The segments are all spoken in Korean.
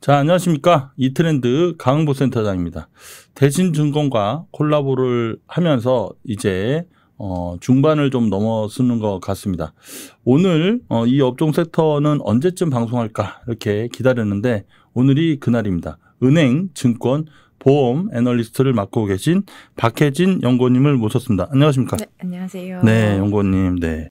자, 안녕하십니까. 이트렌드 강은보 센터장입니다. 대신 증권과 콜라보를 하면서 이제 어, 중반을 좀 넘어서는 것 같습니다. 오늘 어, 이 업종 섹터는 언제쯤 방송할까 이렇게 기다렸는데 오늘이 그날입니다. 은행, 증권, 보험 애널리스트를 맡고 계신 박혜진 연구원님을 모셨습니다. 안녕하십니까? 네, 안녕하세요. 네, 연구원님. 네.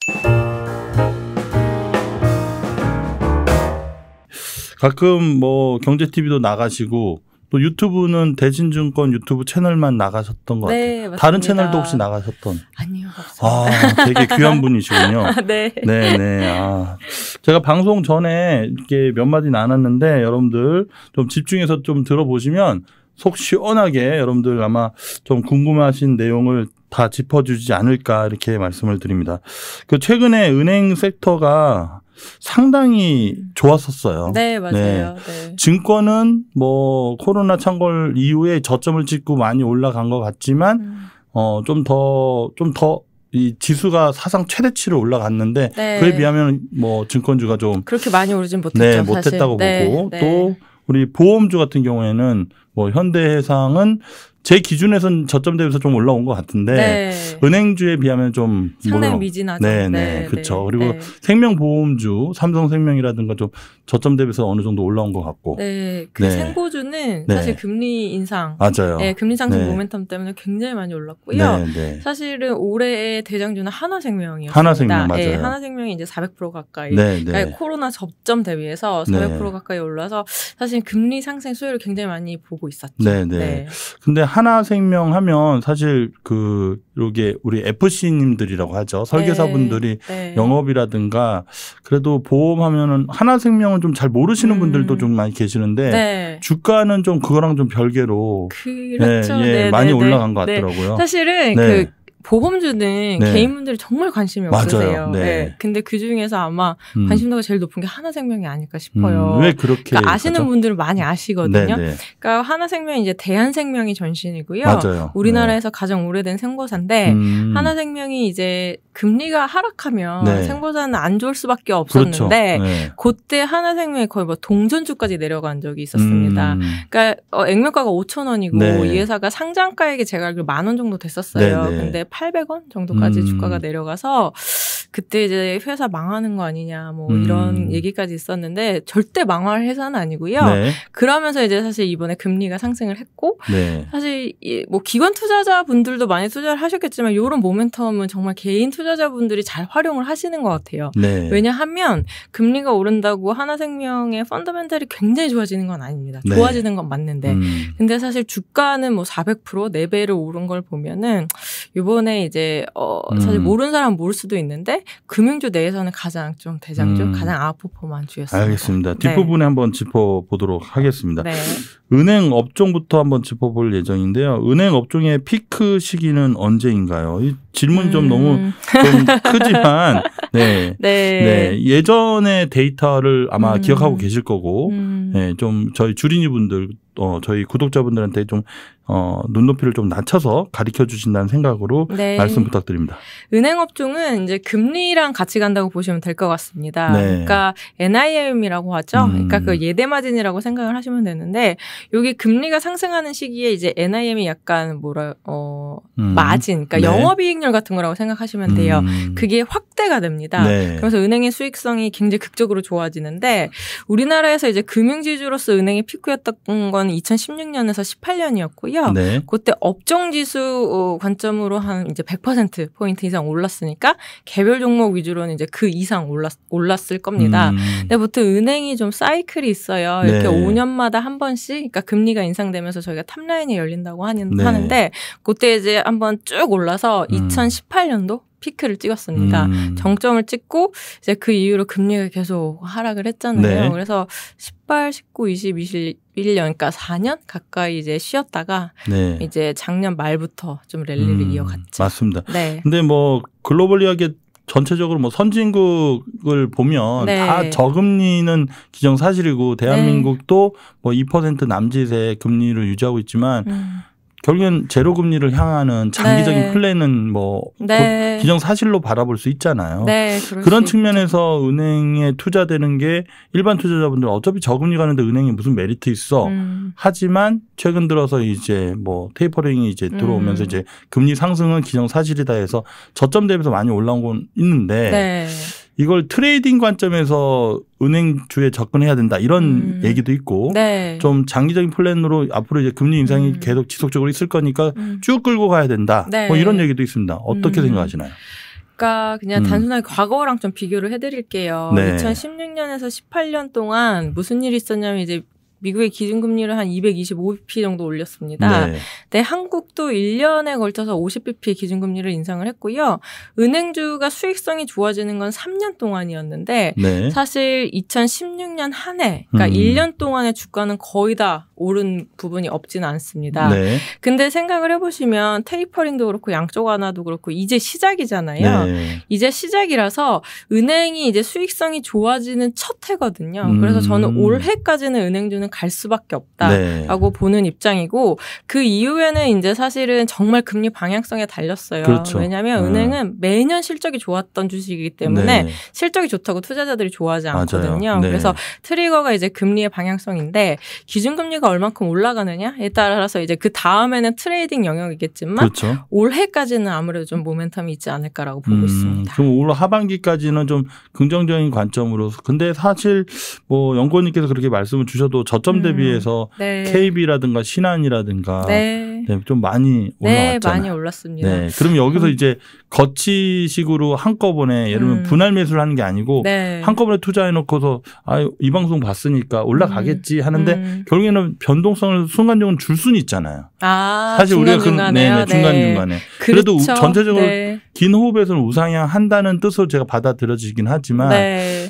가끔 뭐 경제 TV도 나가시고 또 유튜브는 대진증권 유튜브 채널만 나가셨던 것 네, 같아요. 맞습니다. 다른 채널도 혹시 나가셨던? 아니요, 아, 되게 귀한 분이시군요. 아, 네. 네, 네. 아. 제가 방송 전에 이렇게 몇 마디 나눴는데 여러분들 좀 집중해서 좀 들어보시면 속 시원하게 여러분들 아마 좀 궁금하신 내용을 다 짚어주지 않을까 이렇게 말씀을 드립니다. 그 최근에 은행 섹터가 상당히 좋았었어요. 네, 맞아요. 네. 네. 증권은 뭐 코로나 창궐 이후에 저점을 찍고 많이 올라간 것 같지만 음. 어, 좀 더, 좀 더, 이 지수가 사상 최대치로 올라갔는데 네. 그에 비하면 뭐 증권주가 좀 그렇게 많이 오르진 못했죠. 네, 못했다고 네, 보고 네. 또 우리 보험주 같은 경우에는 뭐 현대해상은 제 기준에선 저점 대비해서 좀 올라온 것 같은데 네. 은행주에 비하면 좀 상당히 미진하죠. 네네 네, 그렇죠. 그리고 네. 생명보험주 삼성생명이라든가 좀 저점 대비해서 어느 정도 올라온 것 같고. 네, 그 생보주는 사실 금리 인상, 맞아요. 네, 금리 상승 모멘텀 때문에 굉장히 많이 올랐고요. 사실은 올해의 대장주는 하나생명이었습니다. 하나생명 예, 맞아요. 하나생명이 이제 400% 가까이 그러니까 코로나 접점 대비해서 400% 가까이 올라서 사실 금리 상승 수요를 굉장히 많이 보고 있었죠. 네, 네. 근데 하나 생명하면 사실 그 이게 우리 FC님들이라고 하죠. 네. 설계사분들이 네. 영업이라든가 그래도 보험하면은 하나 생명은 좀 잘 모르시는 음. 분들도 좀 많이 계시는데 네. 주가는 좀 그거랑 좀 별개로 그렇죠. 네, 예, 예, 많이 올라간 것 같더라고요. 사실은 그 보험주는 네. 개인분들이 정말 관심이 없으세요. 네. 네. 근데 그 중에서 아마 음. 관심도가 제일 높은 게 하나생명이 아닐까 싶어요. 음, 왜 그렇게 그러니까 아시는 분들은 많이 아시거든요. 네네. 네. 그러니까 하나생명이 이제 대한생명이 전신이고요. 맞아요. 네. 우리나라에서 가장 오래된 생고사인데 음. 하나생명이 이제 금리가 하락하면 네. 생고사는안 좋을 수밖에 그렇죠. 없었는데 그렇죠. 그때 하나생명이 거의 뭐 동전주까지 내려간 적이 있었습니다. 음. 그러니까 어, 액면가가 5천 원이고 이 회사가 상장가액이 제가 알기로 만 원 정도 됐었어요. 네네. 근데 800원 정도까지 음. 주가가 내려가서 그때 이제 회사 망하는 거 아니냐 뭐 음. 이런 얘기까지 있었는데 절대 망할 회사는 아니고요. 네. 그러면서 이제 사실 이번에 금리가 상승을 했고 네. 사실 뭐 기관 투자자 분들도 많이 투자를 하셨겠지만 이런 모멘텀은 정말 개인 투자자 분들이 잘 활용을 하시는 것 같아요. 네. 왜냐하면 금리가 오른다고 하나생명의 펀더멘털이 굉장히 좋아지는 건 아닙니다. 네. 좋아지는 건 맞는데 음. 근데 사실 주가는 뭐 400% 4배를 오른 걸 보면은 이번에 이제 어 사실 음. 모르는 사람 모를 수도 있는데 금융주 내에서는 가장 좀 대장주, 음. 가장 아웃퍼포 주였습니다. 알겠습니다. 네. 뒷부분에 네. 한번 짚어보도록 하겠습니다. 네. 은행 업종부터 한번 짚어볼 예정인데요. 은행 업종의 피크 시기는 언제인가요? 이 질문 음. 좀 너무 좀 크지만 네. 네. 네. 예전에 데이터를 아마 음. 기억하고 계실 거고 음. 네. 좀 저희 주린이 분들 어, 저희 구독자분들한테 좀 어, 눈높이를 좀 낮춰서 가르쳐 주신다는 생각으로 네. 말씀 부탁드립니다. 은행업종은 이제 금리랑 같이 간다고 보시면 될 것 같습니다. 네. 그러니까 NIM이라고 하죠. 음. 그러니까 그 예대마진이라고 생각을 하시면 되는데 여기 금리가 상승하는 시기에 이제 NIM이 약간 뭐라 어 음. 마진, 그러니까 네. 영업이익률 같은 거라고 생각하시면 돼요. 음. 그게 확대가 됩니다. 네. 그래서 은행의 수익성이 굉장히 극적으로 좋아지는데 우리나라에서 이제 금융지주로서 은행이 피크였던 건건 2016년에서 18년이었고요. 네. 그때 업종 지수 어, 관점으로 한 이제 100% 포인트 이상 올랐으니까 개별 종목 위주로는 이제 그 이상 올랐 올랐을 겁니다. 음. 근데 보통 은행이 좀 사이클이 있어요. 이렇게 네. 5년마다 한 번씩 그러니까 금리가 인상되면서 저희가 탑라인이 열린다고 하는, 네. 하는데 그때 이제 한번 쭉 올라서 음. 2018년도 피크를 찍었습니다. 음. 정점을 찍고 이제 그 이후로 금리가 계속 하락을 했잖아요. 네. 그래서 18, 19, 20, 21년 그러니까 4년 가까이 이제 쉬었다가 네. 이제 작년 말부터 좀 랠리를 음. 이어갔죠. 맞습니다. 네. 근데 뭐 글로벌 리야게 전체적으로 뭐 선진국을 보면 네. 다 저금리는 기정사실이고 네. 대한민국도 네. 뭐 뭐2% 남짓의 금리를 유지하고 있지만 음. 결국엔 제로 금리를 향하는 장기적인 네. 플랜은 뭐 네. 기정 사실로 바라볼 수 있잖아요. 네, 그런 측면에서 은행에 투자되는 게 일반 투자자분들 어차피 저금리 가는데 은행에 무슨 메리트 있어. 음. 하지만 최근 들어서 이제 뭐 테이퍼링이 이제 들어오면서 음. 이제 금리 상승은 기정 사실이다 해서 저점 대비해서 많이 올라온 건 있는데 네. 이걸 트레이딩 관점에서 은행주에 접근해야 된다 이런 음. 얘기도 있고 네. 좀 장기적인 플랜으로 앞으로 이제 금리 인상이 음. 계속 지속적으로 있을 거니까 음. 쭉 끌고 가야 된다 네. 뭐 이런 얘기도 있습니다. 어떻게 음. 생각하시나요? 아까 그러니까 그냥 음. 단순하게 과거랑 좀 비교를 해드릴게요. 네. 2016년에서 18년 동안 무슨 일이 있었냐면 이제 미국의 기준금리를 한 225bp 정도 올렸습니다. 네. 네, 한국도 1년에 걸쳐서 50bp 기준금리를 인상을 했고요. 은행주가 수익성이 좋아지는 건 3년 동안이었는데 네. 사실 2016년 한 해, 그러니까 음. 1년 동안의 주가는 거의 다 오른 부분이 없지는 않습니다. 네. 근데 생각을 해보시면 테이퍼링도 그렇고 양쪽 하나도 그렇고 이제 시작이잖아요. 네. 이제 시작이라서 은행이 이제 수익성이 좋아지는 첫 해거든요. 그래서 저는 음. 올해까지는 은행주는 저는 갈 수밖에 없다라고 네. 보는 입장이고 그 이후에는 이제 사실은 정말 금리 방향성에 달렸어요. 그렇죠. 왜냐하면 음. 은행은 매년 실적이 좋았던 주식이기 때문에 네. 실적이 좋다고 투자자들이 좋아하지 않거든요. 네. 그래서 트리거가 이제 금리의 방향성인데 기준금리가 얼만큼 올라가느냐에 따라서 이제 그 다음에는 트레이딩 영역이겠지만 그렇죠. 올해까지는 아무래도 좀 모멘텀이 있지 않을까라고 보고 음, 있습니다. 그럼 올 하반기까지는 좀 긍정적인 관점으로 근데 사실 뭐 연구원님께서 그렇게 말씀을 주셔도 저 저점 음. 대비해서 네. KB라든가 신한이라든가 네. 네, 좀 많이 네, 올라왔잖아요. 네, 많이 올랐습니다. 네, 그럼 여기서 음. 이제 거치식으로 한꺼번에 예를 들면 음. 분할 매수를 하는 게 아니고 네. 한꺼번에 투자해 놓고서 아, 이 방송 봤으니까 올라가겠지 음. 하는데 음. 결국에는 변동성을 순간적으로 줄 수는 있잖아요. 아, 사실 우리가 그 네네, 네, 중간 중간에 그래도 그렇죠. 전체적으로 긴 호흡에서는 우상향 한다는 뜻으로 제가 받아들여지긴 하지만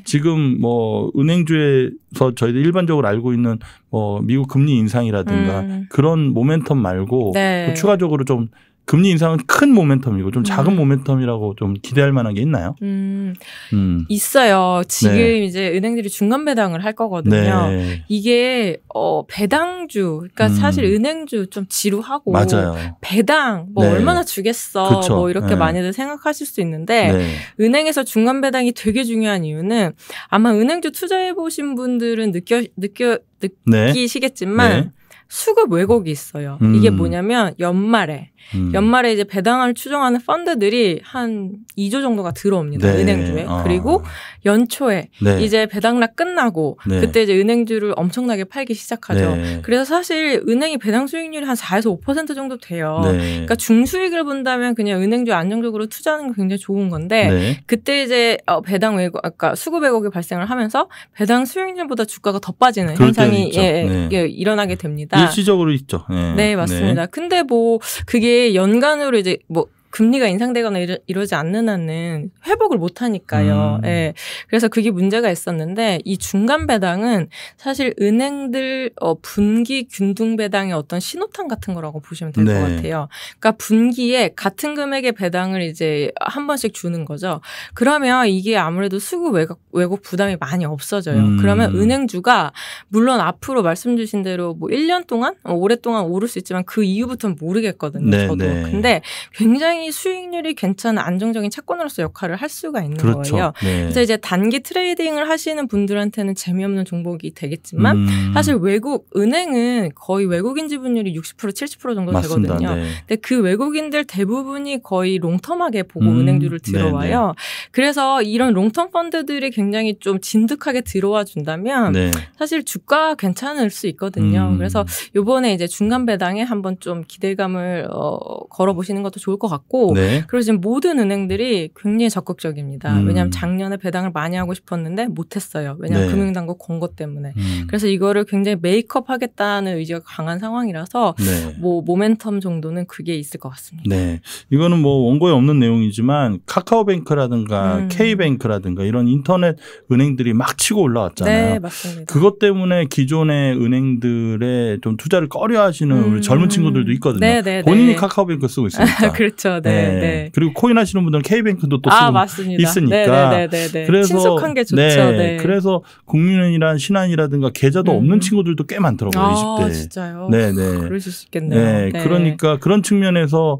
지금 뭐 은행주의 그래서 저희들 일반적으로 알고 있는 뭐 미국 금리 인상이라든가 음. 그런 모멘텀 말고 네. 또 추가적으로 좀 금리 인상은 큰 모멘텀이고 좀 작은 음. 모멘텀이라고 좀 기대할 만한 게 있나요? 음, 음. 있어요. 지금 네. 이제 은행들이 중간 배당을 할 거거든요. 네. 이게 어 배당주, 그러니까 음. 사실 은행주 좀 지루하고 맞아요. 배당 뭐 네. 얼마나 주겠어, 그쵸. 뭐 이렇게 네. 많이들 생각하실 수 있는데 네. 은행에서 중간 배당이 되게 중요한 이유는 아마 은행주 투자해 보신 분들은 느껴 느껴 네. 느끼시겠지만. 수급 왜곡이 있어요. 음. 이게 뭐냐면 연말에 음. 연말에 이제 배당을 추정하는 펀드들이 한 2조 정도가 들어옵니다. 네. 은행주에. 아. 그리고 연초에 네. 이제 배당락 끝나고 네. 그때 이제 은행주를 엄청나게 팔기 시작하죠. 네. 그래서 사실 은행이 배당 수익률이 한 4에서 5% 정도 돼요. 네. 그러니까 중수익을 본다면 그냥 은행주 안정적으로 투자하는 게 굉장히 좋은 건데 네. 그때 이제 어, 배당 왜곡 아까 수급 왜곡이 발생을 하면서 배당 수익률보다 주가가 더 빠지는 현상이 예, 예, 일어나게 됩니다. 일시적으로 아. 있죠. 네, 네, 네. 맞습니다. 네. 근데 뭐 그게 연간으로 이제 뭐 금리가 인상되거나 이러, 지 않는 한은 회복을 못 하니까요. 음. 예. 그래서 그게 문제가 있었는데 이 중간 배당은 사실 은행들 어, 분기 균등 배당의 어떤 신호탄 같은 거라고 보시면 될것 네. 같아요. 그러니까 분기에 같은 금액의 배당을 이제 한 번씩 주는 거죠. 그러면 이게 아무래도 수급 외국, 외국 부담이 많이 없어져요. 음. 그러면 은행주가 물론 앞으로 말씀 주신 대로 뭐 1년 동안 어, 오랫동안 오를 수 있지만 그 이후부터는 모르겠거든요. 네, 저도. 네. 근데 굉장히 굉장히 수익률이 괜찮은 안정적인 채권으로서 역할을 할 수가 있는 그렇죠. 거예요. 네. 그래서 이제 단기 트레이딩을 하시는 분들한테는 재미없는 종목이 되겠지만 음. 사실 외국 은행은 거의 외국인 지분율이 60% 70% 정도 맞습니다. 되거든요. 네. 근데 그 외국인들 대부분이 거의 롱텀하게 보고 음. 은행주를 들어와요. 네네. 네. 그래서 이런 롱텀 펀드들이 굉장히 좀 진득하게 들어와 준다면 네. 사실 주가 괜찮을 수 있거든요. 음. 그래서 요번에 이제 중간 배당에 한번 좀 기대감을 어, 걸어보시는 것도 좋을 것 같고 있고 네. 그리고 지금 모든 은행들이 굉장히 적극적입니다. 음. 왜냐하면 작년에 배당을 많이 하고 싶었는데 못했어요. 왜냐하면 네. 금융당국 권고 때문에. 음. 그래서 이거를 굉장히 메이크업하겠다는 의지가 강한 상황이라서 네. 뭐 모멘텀 정도는 그게 있을 것 같습니다. 네, 이거는 뭐 원고에 없는 내용이지만 카카오뱅크라든가 음. K뱅크라든가 이런 인터넷 은행들이 막 치고 올라왔잖아요. 네, 맞습니다. 그것 때문에 기존의 은행들의 좀 투자를 꺼려하시는 우리 음. 젊은 친구들도 있거든요. 네, 네, 네. 본인이 카카오뱅크 쓰고 있으니까. 그렇죠. 네, 네. 네. 그리고 코인 하시는 분들은 K뱅크도 또 아, 맞습니다. 있으니까. 네 네, 네, 네, 네, 그래서 친숙한 게 좋죠. 네. 네. 그래서 국민은이란 신한이라든가 계좌도 음. 없는 친구들도 꽤 많더라고요. 20대. 아, 진짜요? 네, 네. 아, 그러실 수 있겠네요. 네. 그러니까 그런 측면에서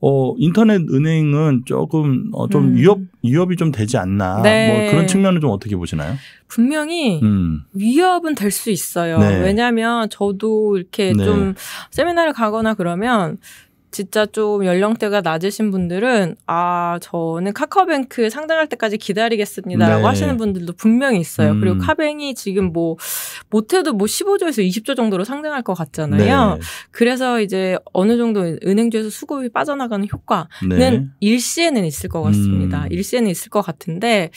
어 인터넷 은행은 조금 어좀 음. 위협 위협이 좀 되지 않나. 뭐 그런 측면을 좀 어떻게 보시나요? 분명히 음. 위협은 될 수 있어요. 왜냐하면 저도 이렇게 좀 세미나를 가거나 그러면 진짜 좀 연령대가 낮으신 분들은 아 저는 카카오뱅크 상장할 때까지 기다리겠습니다라고 네. 하시는 분들도 분명히 있어요. 음. 그리고 카뱅이 지금 뭐 못해도 뭐 15조에서 20조 정도로 상장할 것 같잖아요. 네. 그래서 이제 어느 정도 은행주에서 수급이 빠져나가는 효과는 네. 일시에는 있을 것 같습니다. 음. 일시에는 있을 것 같은데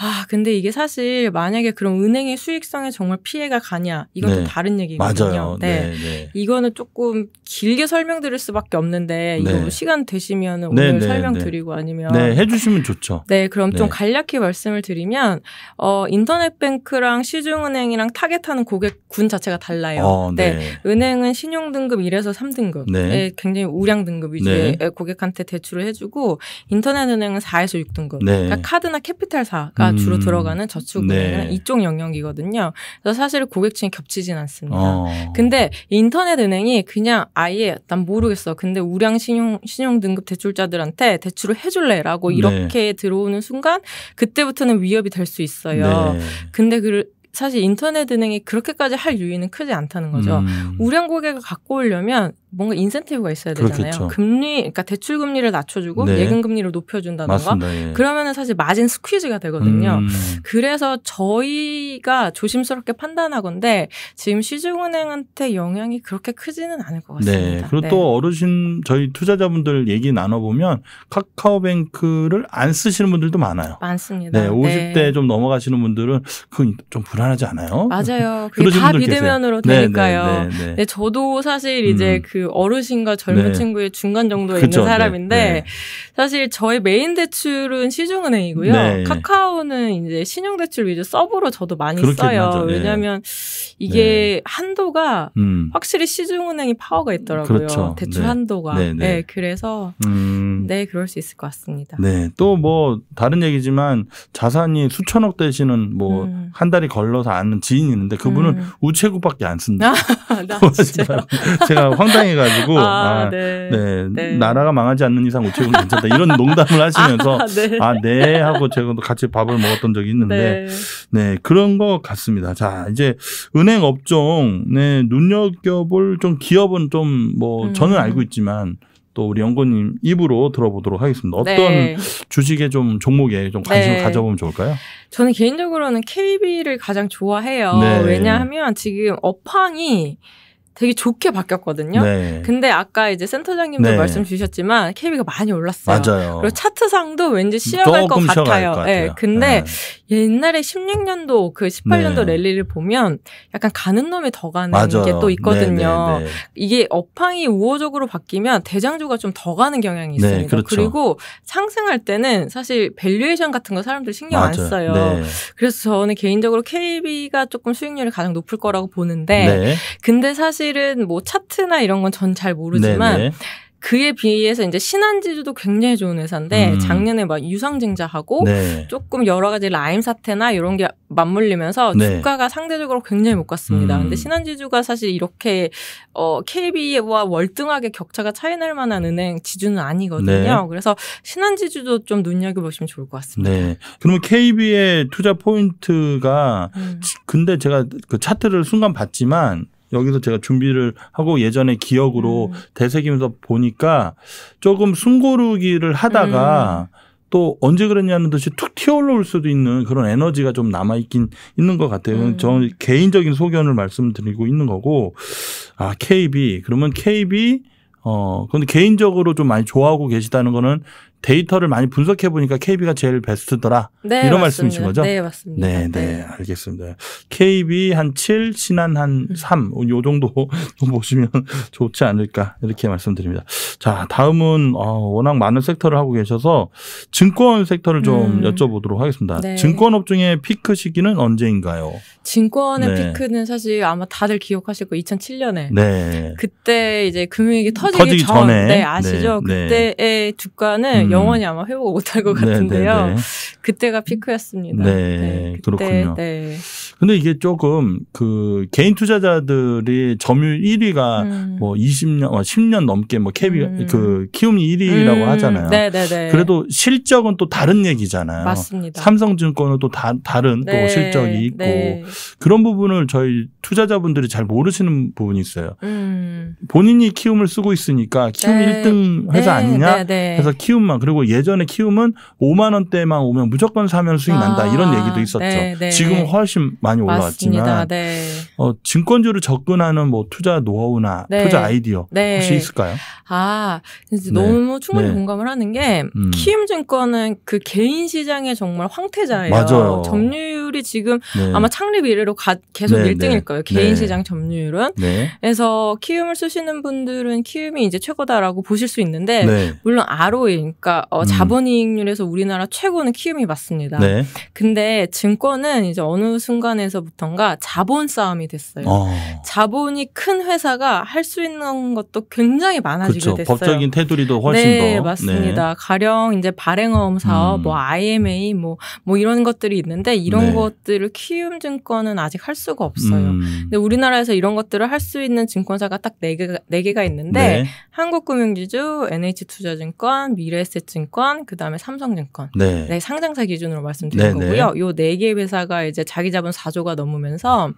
아 근데 이게 사실 만약에 그럼 은행의 수익성에 정말 피해가 가냐 이건 또 네. 다른 얘기거든요. 맞아요. 네. 네, 네. 이거는 조금 길게 설명드릴 수밖에 없는. 있는데 이거 네. 시간 되시면 네, 오늘 네, 설명드리고 네. 아니면 네 해주시면 좋죠. 네 그럼 좀 간략히 말씀을 드리면 어 인터넷뱅크랑 시중은행이랑 타겟하는 고객군 자체가 달라요. 어, 네. 은행은 신용 등급 1에서 3등급, 네. 굉장히 우량 등급 위주의 고객한테 대출을 해주고 인터넷은행은 4에서 6등급, 그러니까 카드나 캐피탈사가 음. 주로 들어가는 저축은행은 이쪽 영역이거든요. 그래서 사실 고객층이 겹치진 않습니다. 어. 근데 인터넷 은행이 그냥 아예 난 모르겠어. 근데 우량 신용 신용 등급 대출자들한테 대출을 해줄래라고 네. 이렇게 네. 들어오는 순간 그때부터는 위협이 될 수 있어요. 네. 근데 그 사실 인터넷 은행이 그렇게까지 할유인은 크지 않다는 거죠. 음. 우량 고객을 갖고 오려면 뭔가 인센티브가 있어야 되잖아요. 그렇겠죠. 금리, 그러니까 대출 금리를 낮춰주고 네. 예금 금리를 높여준다던가 예. 그러면은 사실 마진 스퀴즈가 되거든요. 음. 그래서 저희가 조심스럽게 판단하건데 지금 시중은행한테 영향이 그렇게 크지는 않을 것 네. 같습니다. 네. 그리고 네. 또 어르신 저희 투자자분들 얘기 나눠보면 카카오뱅크를 안 쓰시는 분들도 많아요. 많습니다. 네, 50대 좀 넘어가시는 분들은 그 좀 불안하지 않아요? 맞아요. 그게 다 비대면으로 계세요. 네, 되니까요. 네, 저도 사실 이제 음. 그그 어르신과 젊은 네. 친구의 중간 정도에 그쵸, 있는 네. 사람인데 네, 네. 사실 저의 메인 대출은 시중은행이고요. 네. 카카오는 이제 신용대출 위주 서브로 저도 많이 써요. 네. 왜냐하면 이게 한도가 음. 확실히 시중은행이 파워가 있더라고요. 그렇죠. 대출 한도가. 네, 그래서 음. 네 그럴 수 있을 것 같습니다. 네, 또 뭐 다른 얘기지만 자산이 수천억 되시는 뭐한 음. 달이 걸러서 아는 지인이 있는데 그분은 음. 우체국밖에 안 쓴다. 아, 제가 황당해 황당해가지고 아, 아 네. 네. 네. 나라가 망하지 않는 이상 우체국 은 괜찮다 이런 농담을 하시면서 아네 아, 네. 아 네 하고 제가 같이 밥을 먹었던 적이 있는데 네. 네. 그런 것 같습니다. 자 이제 은행 업종 네 눈여겨볼 좀 기업은 좀뭐 음. 저는 알고 있지만 또 우리 연구님 입으로 들어보도록 하겠습니다. 어떤 네. 주식에 좀 종목에 좀 관심을 네. 가져보면 좋을까요? 저는 개인적으로는 KB를 가장 좋아해요. 네. 왜냐하면 지금 업황이 되게 좋게 바뀌었거든요. 네. 근데 아까 이제 센터장님도 네. 말씀 주셨지만 KB가 많이 올랐어요. 맞아요. 그리고 차트상도 왠지 쉬어갈 것 같아요. 것 같아요. 네. 근데 네. 옛날에 16년도 그 18년도 네. 랠리를 보면 약간 가는 놈이 더 가는 게또 네, 있거든요. 네, 네, 이게 업황이 우호적으로 바뀌면 대장주가 좀 더 가는 경향이 네, 있습니다. 그렇죠. 그리고 상승할 때는 사실 밸류에이션 같은 거 사람들 신경 맞아요. 안 써요. 네. 그래서 저는 개인적으로 KB가 조금 수익률이 가장 높을 거라고 보는데 근데 사실은 뭐 차트나 이런 건 전 잘 모르지만 그에 비해서 이제 신한지주도 굉장히 좋은 회사인데 음. 작년에 막 유상증자하고 네. 조금 여러 가지 라임 사태나 이런 게 맞물리면서 네. 주가가 상대적으로 굉장히 못 갔습니다. 음. 근데 신한지주가 사실 이렇게 어 KB와 월등하게 격차가 차이 날 만한 은행 지주는 아니거든요. 네. 그래서 신한지주도 좀 눈여겨 보시면 좋을 것 같습니다. 네. 그러면 KB의 투자 포인트가 음. 근데 제가 그 차트를 순간 봤지만 여기서 제가 준비를 하고 예전에 기억으로 음. 되새기면서 보니까 조금 숨고르기를 하다가 음. 또 언제 그랬냐는 듯이 툭 튀어올라올 수도 있는 그런 에너지가 좀 남아있긴 있는 것 같아요. 음. 저는 개인적인 소견을 말씀드리고 있는 거고, 아, KB. 그러면 KB, 어, 근데 개인적으로 좀 많이 좋아하고 계시다는 거는 데이터를 많이 분석해 보니까 KB가 제일 베스트더라. 네, 이런 맞습니다. 말씀이신 거죠? 네, 맞습니다. 네, 네, 네. 알겠습니다. KB 한 7, 신한 한 3, 음. 요 정도 보시면 좋지 않을까 이렇게 말씀드립니다. 자, 다음은 어, 워낙 많은 섹터를 하고 계셔서 증권 섹터를 좀 음. 여쭤보도록 하겠습니다. 네. 증권 업 중에 피크 시기는 언제인가요? 증권의 네. 피크는 사실 아마 다들 기억하실 거 2007년에 네. 그때 이제 금융위기 터지기, 터지기 전, 전에 네, 아시죠? 네. 네. 그때의 주가는 음. 음. 영원히 아마 회복 을 못할 것 같은데요. 네네네. 네, 네. 그때가 피크였습니다. 네, 네, 그때, 그렇군요. 네. 근데 이게 조금 그 개인 투자자들이 점유 1위가 음. 뭐 20년, 10년 어, 넘게 뭐 캐비 음. 그 키움이 1위라고 음. 하잖아요. 네네네. 네, 네. 그래도 실적은 또 다른 얘기잖아요. 맞습니다. 삼성증권은 또 다, 다른 네. 또 실적이 있고 네. 그런 부분을 저희 투자자분들이 잘 모르시는 부분이 있어요. 음. 본인이 키움을 쓰고 있으니까 키움 네. 1등 회사 네, 아니냐? 해서 키움만 그리고 예전에 키움은 5만 원대만 오면 무조건 사면 수익 난다 아. 이런 얘기도 있었죠. 지금 훨씬 많이 올라왔지만 네. 어, 증권주를 접근하는 뭐 투자 노하우나 네. 투자 아이디어 네. 혹시 있을까요? 아 네. 너무 충분히 네. 공감을 하는 게 음. 키움증권은 그 개인 시장의 정말 황태자예요. 맞아요. 점유율이 지금 네. 아마 창립 이래로 가, 계속 1등일 거예요. 개인 시장 점유율은. 그래서 키움을 쓰시는 분들은 키움이 이제 최고다라고 보실 수 있는데 물론 ROE 그러니까 어, 음. 자본이익률에서 우리나라 최고는 키움이 맞습니다. 근데 증권은 이제 어느 순간에 순에서부턴가 자본 싸움이 됐어요. 어. 자본이 큰 회사가 할 수 있는 것도 굉장히 많아지게 그쵸. 그렇죠. 됐어요. 법적인 테두리도 훨씬 네, 더. 네. 맞습니다. 네. 가령 이제 발행어음 사업, 뭐 음. 뭐 IMA, 뭐, 뭐 이런 것들이 있는데 이런 네. 것들을 키움증권은 아직 할 수가 없어요. 음. 근데 우리나라에서 이런 것들을 할 수 있는 증권사가 딱 네 개가 네 개가 있는데 네. 한국금융지주, NH투자증권, 미래에셋증권, 그다음에 삼성증권. 네. 네 상장사 기준으로 말씀드린 거고요. 요네개 회사가 이제 자기 자본 4조가 넘으면서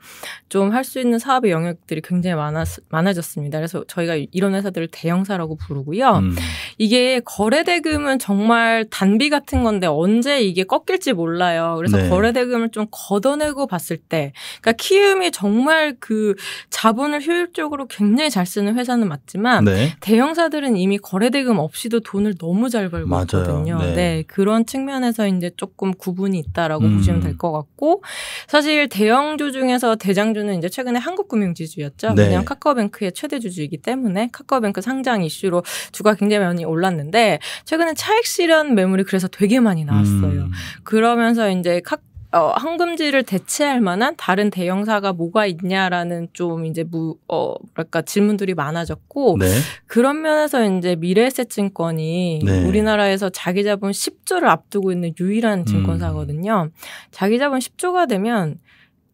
좀 할 수 있는 사업의 영역들이 굉장히 많아 많아졌습니다. 그래서 저희가 이런 회사들을 대형사라고 부르고요. 음. 이게 거래대금은 정말 단비 같은 건데 언제 이게 꺾일지 몰라요. 그래서 네. 거래대금을 좀 걷어내고 봤을 때, 그러니까 키움이 정말 그 자본을 효율적으로 굉장히 잘 쓰는 회사는 맞지만 네. 대형사들은 이미 거래대금 없이도 돈을 너무 잘 벌고 맞아요. 있거든요. 네. 네. 그런 측면에서 이제 조금 구분이 있다라고 음. 보시면 될 것 같고 사실 사실 대형주 중에서 대장주는 이제 최근에 한국금융지주였죠. 네. 왜냐 카카오뱅크의 최대 주주이기 때문에 카카오뱅크 상장 이슈로 주가 굉장히 많이 올랐는데 최근에 차익 실현 매물이 그래서 되게 많이 나왔어요. 음. 그러면서 이제 카 어, 황금지를 대체할 만한 다른 대형사가 뭐가 있냐라는 좀 이제 무, 어, 뭐랄까, 질문들이 많아졌고, 네. 그런 면에서 이제 미래에셋증권이 네. 우리나라에서 자기 자본 10조를 앞두고 있는 유일한 증권사거든요. 음. 자기 자본 10조가 되면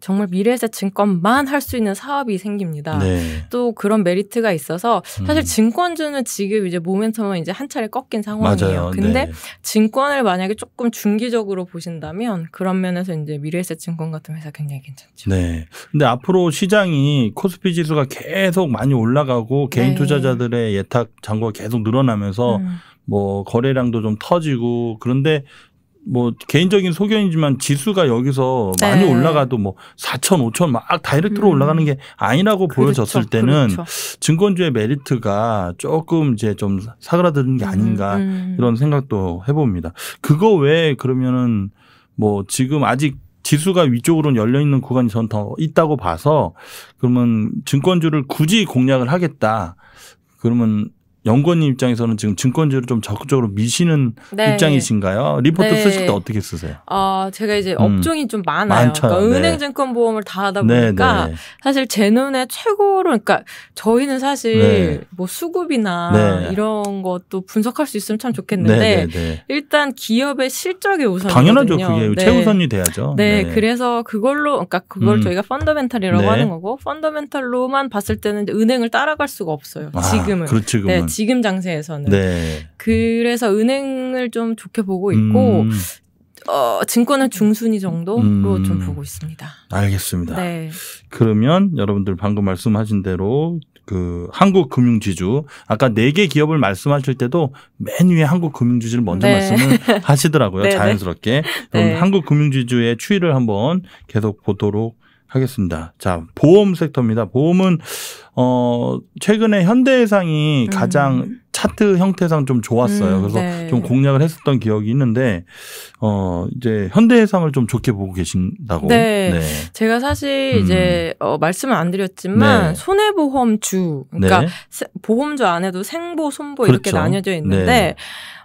정말 미래에셋 증권만 할 수 있는 사업이 생깁니다. 네. 또 그런 메리트가 있어서 사실 음. 증권주는 지금 이제 모멘텀은 이제 한 차례 꺾인 상황이에요. 맞아요. 근데 네. 증권을 만약에 조금 중기적으로 보신다면 그런 면에서 이제 미래에셋 증권 같은 회사 굉장히 괜찮죠. 네. 근데 앞으로 시장이 코스피 지수가 계속 많이 올라가고 개인 네. 투자자들의 예탁 잔고가 계속 늘어나면서 음. 뭐 거래량도 좀 터지고 그런데 뭐 개인적인 소견이지만 지수가 여기서 네. 많이 올라가도 뭐 4천, 5천 막 다이렉트로 음. 올라가는 게 아니라고 그렇죠. 보여졌을 때는 그렇죠. 증권주의 메리트가 조금 이제 좀 사그라드는 게 음, 아닌가 음. 이런 생각도 해봅니다. 그거 외에 그러면은 뭐 지금 아직 지수가 위쪽으로는 열려 있는 구간이 전 더 있다고 봐서 그러면 증권주를 굳이 공략을 하겠다. 그러면 연구원 입장에서는 지금 증권주를 좀 적극적으로 미시는 네. 입장이신가요? 리포트 네. 쓰실 때 어떻게 쓰세요? 아, 제가 이제 음. 업종이 음. 좀 많아요. 그러니까 많죠. 그러니까 네. 은행 증권 보험을 다 하다 보니까 네, 네. 사실 제 눈에 최고로 그러니까 저희는 사실 뭐 수급이나 이런 것도 분석할 수 있으면 참 좋겠는데 일단 기업의 실적이 우선 당연하죠. 그게 최우선이 돼야죠. 네. 그래서 그걸로 그러니까 그걸 음. 저희가 펀더멘탈이라고 하는 거고 펀더멘탈로만 봤을 때는 은행을 따라갈 수가 없어요. 아, 지금은. 그렇지, 네, 지금 장세에서는. 네. 그래서 은행을 좀 좋게 보고 있고 음. 어, 증권은 중순위 정도로 음. 좀 보고 있습니다. 알겠습니다. 네. 그러면 여러분들 방금 말씀하신 대로 그 한국 금융 지주 아까 네 개 기업을 말씀하실 때도 맨 위에 한국 금융 지주를 먼저 네. 말씀을 하시더라고요. 네, 네. 자연스럽게. 그럼 네. 한국 금융 지주의 추이를 한번 계속 보도록 하겠습니다. 자, 보험 섹터입니다. 보험은 어 최근에 현대해상이 음. 가장 차트 형태상 좀 좋았어요. 음, 그래서 네. 좀 공략을 했었던 기억이 있는데 어 이제 현대해상을 좀 좋게 보고 계신다고. 네. 네. 제가 사실 음. 이제 어, 말씀을 안 드렸지만 네. 손해보험주 그러니까 네. 보험주 안에도 생보, 손보 그렇죠. 이렇게 나뉘어져 있는데 네.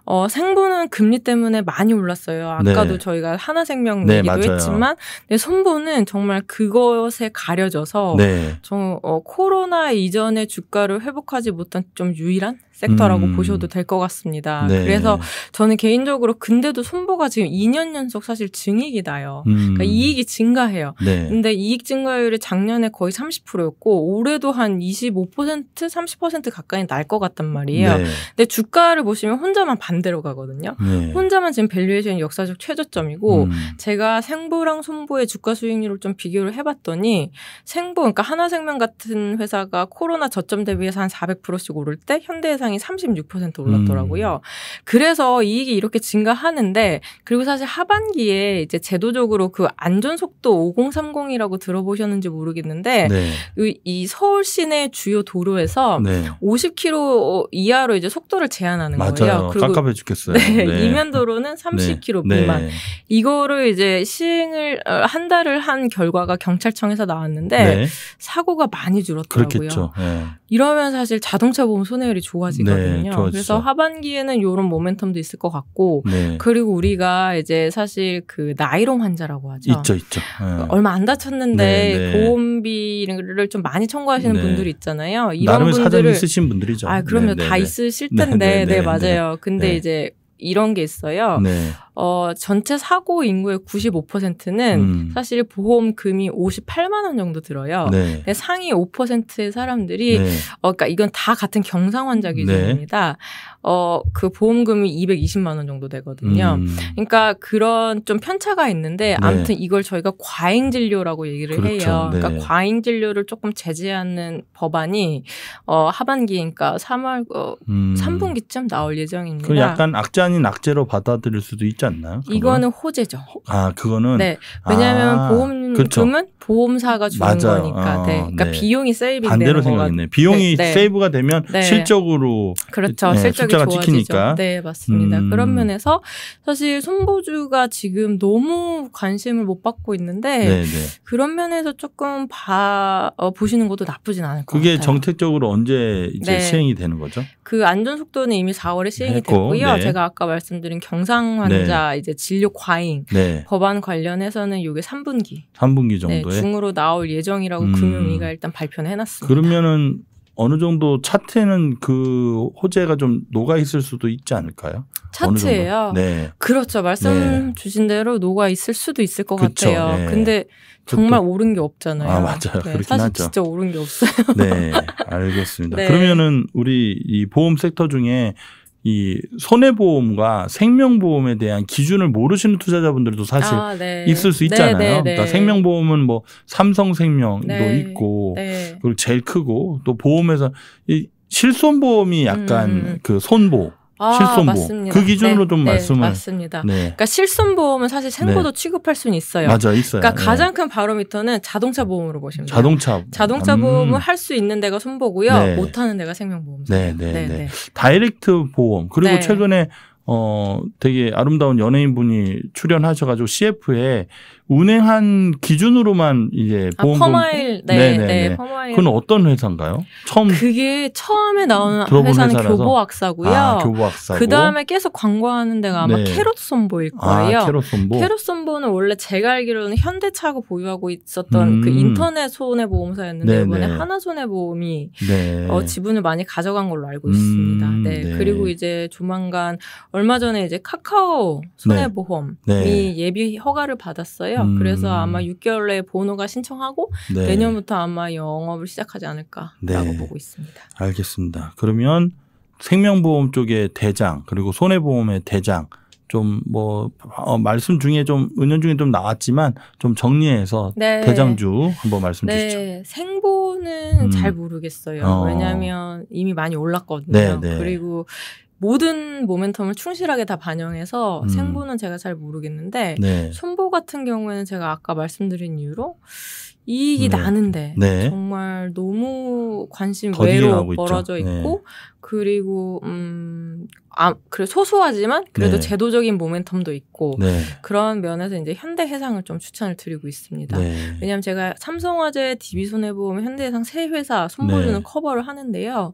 어, 생부는 금리 때문에 많이 올랐어요. 아까도 네. 저희가 하나생명 네, 얘기도 맞아요. 했지만 네, 손보는 정말 그것에 가려져서 네. 저, 어, 코로나 이전의 주가를 회복하지 못한 좀 유일한 섹터라고 음. 보셔도 될 것 같습니다. 네. 그래서 저는 개인적으로 근데도 손보가 지금 2년 연속 사실 증익이 나요. 그러니까 음. 그러니까 이익이 증가해요. 네. 근데 이익 증가율이 작년에 거의 30%였고 올해도 한 25% 30% 가까이 날 것 같단 말이에요. 네. 근데 주가를 보시면 혼자만 반대로 가거든요. 네. 혼자만 지금 밸류에이션 역사적 최저점이고 음. 제가 생보랑 손보의 주가 수익률을 좀 비교를 해봤더니 생보 그러니까 하나생명 같은 회사가 코로나 저점 대비해서 한 400%씩 오를 때 현대에서 시장이 36% 올랐더라고요. 음. 그래서 이익이 이렇게 증가하는데 그리고 사실 하반기에 이제 제도적으로 그 안전 속도 5030이라고 들어보셨는지 모르겠는데 네. 그 이 서울 시내 주요 도로에서 네. 50km 이하로 이제 속도를 제한하는 맞아요. 거예요. 그리고 깜깜해 죽겠어요. 네, 네. 이면 도로는 30km 미만. 이거를 이제 시행을 어, 한 달을 한 결과가 경찰청에서 나왔는데 네. 사고가 많이 줄었더라고요. 그렇겠죠. 이러면 사실 자동차 보험 손해율이 네, 좋아지거든요. 네, 그래서 하반기에는 이런 모멘텀도 있을 것 같고 네. 그리고 우리가 이제 사실 그 나이롱 환자라고 하죠. 있죠, 있죠. 네. 그 얼마 안 다쳤는데 네, 네. 보험비를 좀 많이 청구하시는 분들이 있잖아요. 이런 분들을 쓰신 분들이죠. 아, 그럼요. 다 있으실 텐데, 네, 맞아요. 근데 이제 이런 게 있어요. 네. 어, 전체 사고 인구의 95%는 음. 사실 보험금이 58만 원 정도 들어요. 네. 근데 상위 5%의 사람들이 네. 어, 그러니까 이건 다 같은 경상환자 네. 기준입니다. 네. 어, 그 보험금이 220만 원 정도 되거든요. 음. 그러니까 그런 좀 편차가 있는데 네. 아무튼 이걸 저희가 과잉 진료라고 얘기를 그렇죠. 해요. 그러니까 네. 과잉 진료를 조금 제재하는 법안이 어, 하반기 그러니까 3월 어, 음. 3분기쯤 나올 예정입니다. 그 약간 악재 아닌 악재로 받아들일 수도 있지 않나요? 그건? 이거는 호재죠. 아, 그거는 네. 왜냐하 아. 보험 보험금은 그렇죠. 보험사가 주는 맞아요. 거니까. 어, 네. 그러니까 네. 비용이 세이브 반대로 생각했네. 비용이 네, 네. 세이브가 되면 네. 실적으로 그렇죠. 네, 실적이 좋아지니까. 네, 맞습니다. 음. 그런 면에서 사실 손보주가 지금 너무 관심을 못 받고 있는데 그런 면에서 조금 봐 어, 보시는 것도 나쁘진 않을 것 그게 같아요. 그게 정책적으로 언제 이제 시행이 되는 거죠? 그 안전 속도는 이미 4월에 시행이 했고, 됐고요. 제가 아까 말씀드린 경상 환자 이제 진료 과잉 법안 관련해서는 이게 3 3분기. 3분기 정도에 네, 중으로 나올 예정이라고 음. 금융위가 일단 발표는 해놨습니다. 그러면은 어느 정도 차트에는 그 호재가 좀 녹아 있을 수도 있지 않을까요? 차트예요. 네. 그렇죠. 말씀 네. 주신 대로 녹아 있을 수도 있을 것 그쵸. 같아요. 네. 근데 정말 저도. 오른 게 없잖아요. 아, 맞아요. 네, 사실 하죠. 진짜 오른 게 없어요. 네. 알겠습니다. 네. 그러면은 우리 이 보험 섹터 중에 이 손해보험과 생명보험에 대한 기준을 모르시는 투자자분들도 사실 아, 네. 있을 수 있잖아요. 네, 네, 그러니까 네. 생명보험은 뭐 삼성생명도 네, 있고 네. 그리고 제일 크고 또 보험에서 이 실손보험이 약간 음. 음. 그 손보 아, 실손보험 맞습니다. 그 기준으로 네, 좀 네, 말씀을 네, 맞습니다. 네. 그러니까 실손보험은 사실 생고도 네. 취급할 수는 있어요. 맞아 있어요. 그러니까 네. 가장 큰 바로미터는 자동차 보험으로 보시면 돼요. 자동차 자동차 음. 보험을 할 수 있는 데가 손보고요, 못 하는 데가 생명보험. 네, 네, 네, 다이렉트 보험 그리고 최근에 어 되게 아름다운 연예인 분이 출연하셔가지고 CF에 운행한 기준으로만 이제 아, 보험금 퍼마일 네, 네, 네, 퍼마일 그건 어떤 회사인가요? 처음 그게 처음에 나오는 회사는 교보학사고요. 아, 교보학사고. 그 다음에 계속 광고하는 데가 아마 네. 캐롯손보일 아, 거예요. 아, 캐롯손보. 캐롯손보는 원래 제가 알기로는 현대차하고 보유하고 있었던 그 음. 그 인터넷 손해보험사였는데 이번에 하나손해보험이 네. 어, 지분을 많이 가져간 걸로 알고 음. 있습니다. 네. 네. 그리고 이제 조만간 얼마 전에 이제 카카오 손해보험이 예비 허가를 받았어요. 거예요. 음. 그래서 아마 6개월 내에 본호가 신청하고 네. 내년부터 아마 영업을 시작하지 않을까라고 네. 보고 있습니다. 알겠습니다. 그러면 생명보험 쪽의 대장 그리고 손해보험의 대장 좀뭐 어, 말씀 중에 좀 은연 중에 좀 나왔지만 좀 정리해서 네. 대장주 한번 말씀 네. 주시죠. 생보는 음. 잘 모르겠어요. 어. 왜냐하면 이미 많이 올랐거든요. 네네. 네. 그리고 모든 모멘텀을 충실하게 다 반영해서 음. 생부는 제가 잘 모르겠는데 네. 손보 같은 경우에는 제가 아까 말씀드린 이유로 이익이 네. 나는데 네. 정말 너무 관심 외로 멀어져 있죠. 네. 있고 그리고 음 아, 그래 소소하지만 그래도 네. 제도적인 모멘텀도 있고 네. 그런 면에서 이제 현대해상을 좀 추천을 드리고 있습니다. 왜냐하면 제가 삼성화재, DB손해보험, 현대해상 세 회사 손보주는 커버를 하는데요.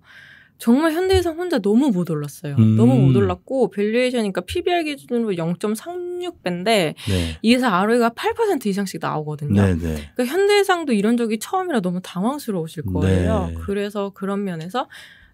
정말 현대해상 혼자 너무 못 올랐어요. 음. 너무 못 올랐고 밸류에이션이니까 PBR 기준으로 0.36배인데 네. 이 회사 ROE가 8% 이상씩 나오거든요. 네, 네. 그러니까 현대해상도 이런 적이 처음이라 너무 당황스러우실 네. 거예요. 그래서 그런 면에서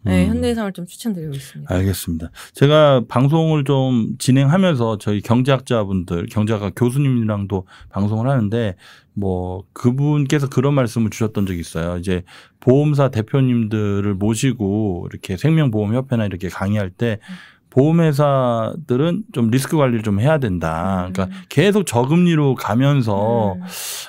음. 네, 현대해상을 좀 추천드리고 있습니다. 알겠습니다. 제가 방송을 좀 진행하면서 저희 경제학자분들, 경제학 과 교수님이랑도 방송을 하는데 뭐 그분께서 그런 말씀을 주셨던 적이 있어요. 이제 보험사 대표님들을 모시고 이렇게 생명보험협회나 이렇게 강의할 때 음. 보험회사들은 좀 리스크 관리를 좀 해야 된다. 그러니까 음. 계속 저금리로 가면서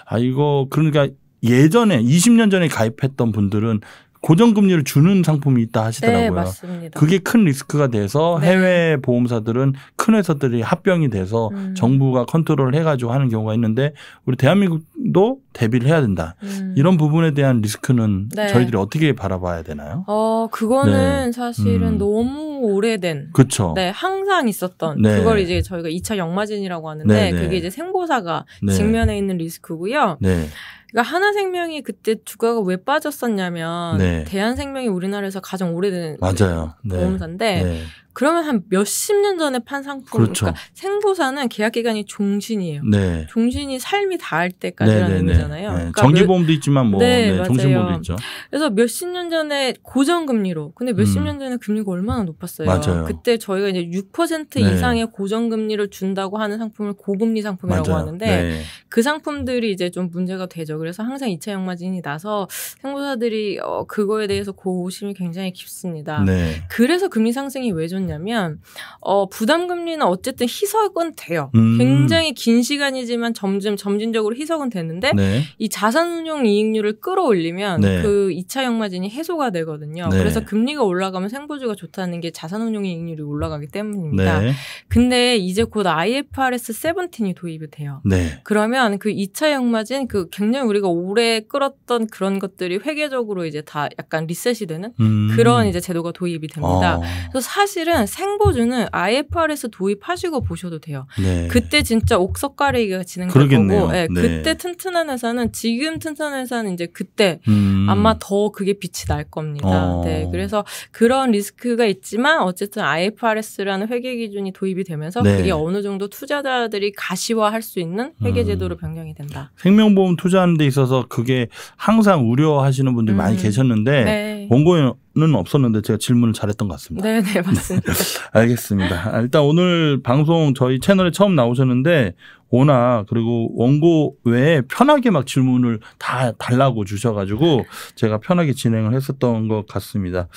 아 이거 그러니까 예전에 20년 전에 가입했던 분들은 고정금리를 주는 상품이 있다 하시더라고요. 네, 맞습니다. 그게 큰 리스크가 돼서 네. 해외 보험사들은 큰 회사들이 합병이 돼서 음. 정부가 컨트롤을 해가지고 하는 경우가 있는데 우리 대한민국도 대비를 해야 된다. 음. 이런 부분에 대한 리스크는 네. 저희들이 어떻게 바라봐야 되나요? 어, 그거는 네. 사실은 음. 너무 오래된. 그쵸. 네, 항상 있었던. 네. 그걸 이제 저희가 2차 역마진이라고 하는데 네, 그게 이제 생보사가 직면해 있는 리스크고요. 네. 그러니까 하나생명이 그때 주가가 왜 빠졌었냐면 네. 대한생명이 우리나라에서 가장 오래된 맞아요. 네. 보험사인데 네. 그러면 한 몇십 년 전에 판 상품. 그러니까 그렇죠. 그러니까 생보사는 계약 기간이 종신이에요. 네. 종신이 삶이 다할 때까지라는 네네네. 네, 네. 의미잖아요. 네. 그러니까 정기보험도 있지만 뭐 네, 네, 종신보험도 있죠. 그래서 몇십 년 전에 고정금리로. 근데 몇십 음. 년 전에 금리가 얼마나 높았어요. 맞아요. 그때 저희가 이제 6% 네. 이상의 고정금리를 준다고 하는 상품을 고금리 상품이라고 맞아요. 하는데 네. 그 상품들이 이제 좀 문제가 되죠. 그래서 항상 이차 역마진이 나서 생보사들이 어, 그거에 대해서 고심이 굉장히 깊습니다. 그래서 금리 상승이 왜 좋냐? 들었냐면 어 부담 금리는 어쨌든 희석은 돼요. 음. 굉장히 긴 시간이지만 점점 점진적으로 희석은 되는데 네. 이 자산운용 이익률을 끌어올리면 네. 그이차 역마진이 해소가 되거든요. 네. 그래서 금리가 올라가면 생보주가 좋다는 게 자산운용 이익률이 올라가기 때문입니다. 네. 근데 이제 곧 IFRS 17이 도입이 돼요. 네. 그러면 그이차 역마진 그 굉장히 우리가 오래 끌었던 그런 것들이 회계적으로 이제 다 약간 리셋이 되는 음. 그런 이제 제도가 도입이 됩니다. 어. 그래서 사실은 때는 생보주는 IFRS 도입하시고 보셔도 돼요. 네. 그때 진짜 옥석가리기가 진행될 거고, 네, 네. 그때 튼튼한 회사는 지금 튼튼한 회사는 이제 그때 음. 아마 더 그게 빛이 날 겁니다. 어. 네, 그래서 그런 리스크가 있지만 어쨌든 IFRS라는 회계 기준이 도입이 되면서 네. 그게 어느 정도 투자자들이 가시화할 수 있는 회계 음. 제도로 음. 변경이 된다. 생명보험 투자하는 데 있어서 그게 항상 우려하시는 분들이 음. 많이 계셨는데 네. 원고인 없었는데 제가 질문을 잘했던 것 같습니다. 네, 네, 맞습니다. 알겠습니다. 아, 일단 오늘 방송 저희 채널에 처음 나오셨는데 워낙 그리고 원고 외에 편하게 막 질문을 다 달라고 주셔가지고 제가 편하게 진행을 했었던 것 같습니다.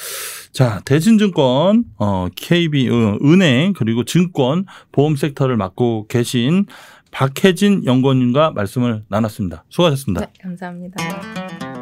자, 대신증권, 어, KB, 은행, 그리고 증권, 보험 섹터를 맡고 계신 박혜진 연구원님과 말씀을 나눴습니다. 수고하셨습니다. 네, 감사합니다.